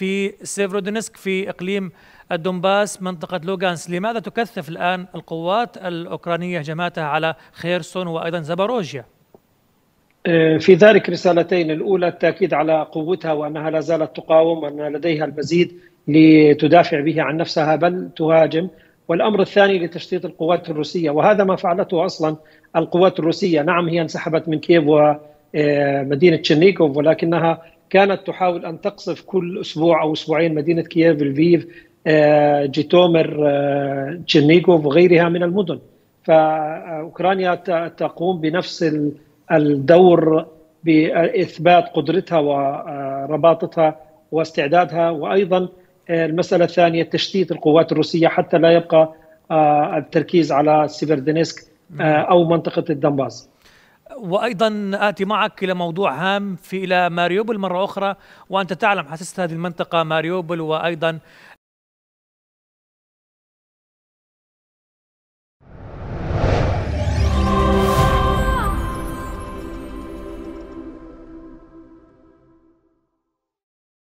في سيفرودونسك في إقليم الدنباس منطقة لوغانس لماذا تكثف الآن القوات الأوكرانية هجماتها على خيرسون وأيضا زاباروجيا آه، في ذلك رسالتين الأولى التأكيد على قوتها وأنها لا زالت تقاوم وأن لديها المزيد لتدافع به عن نفسها بل تهاجم والامر الثاني لتشتيت القوات الروسيه وهذا ما فعلته اصلا القوات الروسيه نعم هي انسحبت من كييف ومدينه آه، تشيرنيكوف ولكنها كانت تحاول أن تقصف كل أسبوع أو أسبوعين مدينة كييف الفيف آه، جيتومر آه، تشيرنيكوف وغيرها من المدن فأوكرانيا تقوم بنفس الدور باثبات قدرتها ورباطتها آه، واستعدادها وايضا المساله الثانيه تشتيت القوات الروسيه حتى لا يبقى التركيز على سيفردينيسك او منطقه الدنباس. وايضا اتي معك الى موضوع هام في الى ماريوبل مره اخرى وانت تعلم حساسه هذه المنطقه ماريوبل وايضا